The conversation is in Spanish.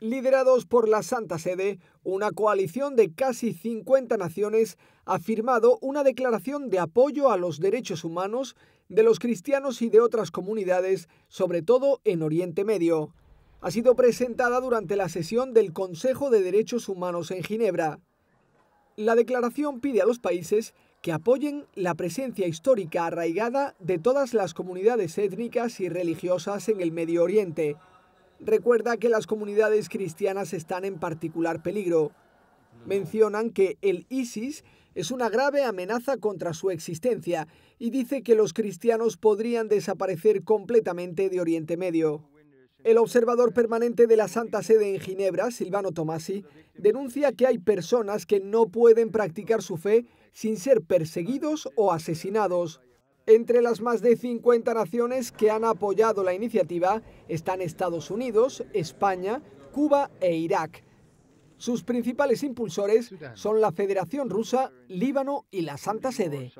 liderados por la Santa Sede, una coalición de casi 50 naciones ha firmado una declaración de apoyo a los derechos humanos de los cristianos y de otras comunidades, sobre todo en Oriente Medio. Ha sido presentada durante la sesión del Consejo de Derechos Humanos en Ginebra. La declaración pide a los países que apoyen la presencia histórica arraigada de todas las comunidades étnicas y religiosas en el Medio Oriente, recuerda que las comunidades cristianas están en particular peligro. Mencionan que el ISIS es una grave amenaza contra su existencia y dice que los cristianos podrían desaparecer completamente de Oriente Medio. El observador permanente de la Santa Sede en Ginebra, Silvano Tomasi, denuncia que hay personas que no pueden practicar su fe sin ser perseguidos o asesinados. Entre las más de 50 naciones que han apoyado la iniciativa están Estados Unidos, España, Cuba e Irak. Sus principales impulsores son la Federación Rusa, Líbano y la Santa Sede.